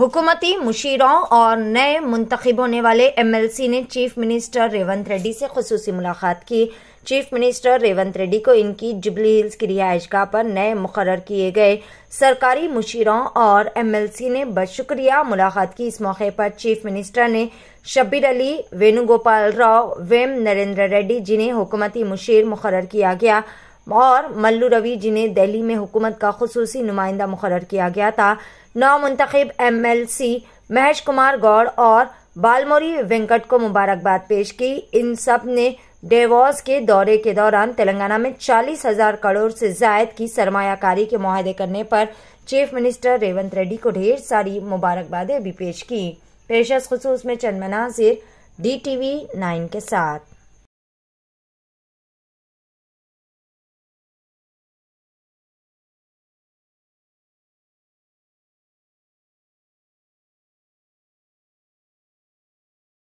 हुकूमती मुशीरों और नए मुंतखब होने वाले एमएलसी ने चीफ मिनिस्टर रेवंत रेड्डी से खसूसी मुलाकात की चीफ मिनिस्टर रेवंत रेड्डी को इनकी जुबली हिल्स की रिहाइशगाह पर नए मुकर किए गए सरकारी मुशीरों और एमएलसी ने बशुक्रिया मुलाकात की इस मौके पर चीफ मिनिस्टर ने शब्बीर अली वेणुगोपाल राव वेम नरेंद्र रेड्डी जिन्हें हुकूमती मुशीर मुकर किया गया और मल्लू रवि जिन्हें दिल्ली में हुकूमत का खसूसी नुमाइंदा मुकर किया गया था नौ मुंतब M L C Mahesh Kumar Goud और बालमोरी वेंकट को मुबारकबाद पेश की इन सब ने डेवॉस के दौरे के दौरान तेलंगाना में चालीस हजार करोड़ से जायद की सरमायाकारी के माहदे करने पर चीफ मिनिस्टर रेवंत रेड्डी को ढेर सारी मुबारकबादें भी पेश की पेशस खसूस में चंद मनाजिर डी टी वी नाइन के साथ